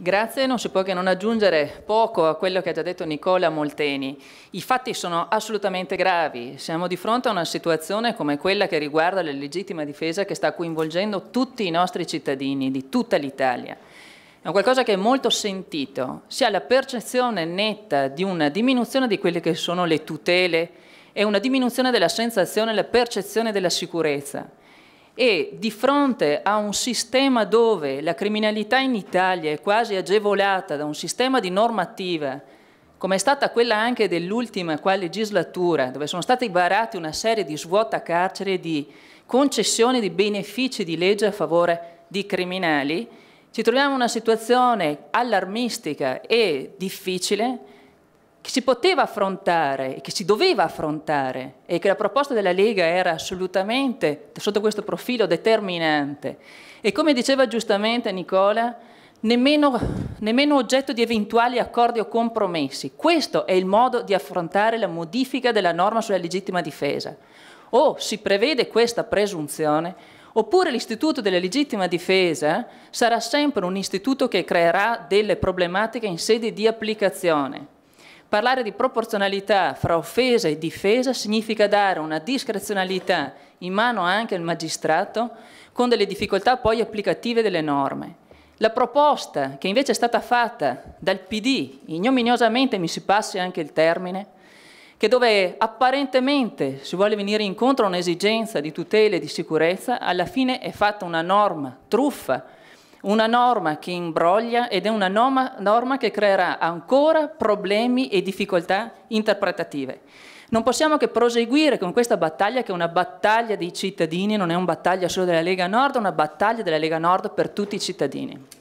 Grazie, non si può che non aggiungere poco a quello che ha già detto Nicola Molteni. I fatti sono assolutamente gravi, siamo di fronte a una situazione come quella che riguarda la legittima difesa che sta coinvolgendo tutti i nostri cittadini di tutta l'Italia. È un qualcosa che è molto sentito, si ha la percezione netta di una diminuzione di quelle che sono le tutele e una diminuzione della sensazione, la percezione della sicurezza e di fronte a un sistema dove la criminalità in Italia è quasi agevolata da un sistema di normativa, come è stata quella anche dell'ultima qua legislatura, dove sono state varate una serie di svuota carcere e di concessioni di benefici di legge a favore di criminali, ci troviamo in una situazione allarmistica e difficile che si poteva affrontare e che si doveva affrontare e che la proposta della Lega era assolutamente, sotto questo profilo, determinante. E come diceva giustamente Nicola, nemmeno, nemmeno oggetto di eventuali accordi o compromessi. Questo è il modo di affrontare la modifica della norma sulla legittima difesa. O si prevede questa presunzione Oppure l'istituto della legittima difesa sarà sempre un istituto che creerà delle problematiche in sede di applicazione. Parlare di proporzionalità fra offesa e difesa significa dare una discrezionalità in mano anche al magistrato con delle difficoltà poi applicative delle norme. La proposta che invece è stata fatta dal PD, ignominiosamente mi si passi anche il termine, che dove apparentemente si vuole venire incontro a un'esigenza di tutela e di sicurezza, alla fine è fatta una norma truffa una norma che imbroglia ed è una norma che creerà ancora problemi e difficoltà interpretative. Non possiamo che proseguire con questa battaglia che è una battaglia dei cittadini, non è una battaglia solo della Lega Nord, è una battaglia della Lega Nord per tutti i cittadini.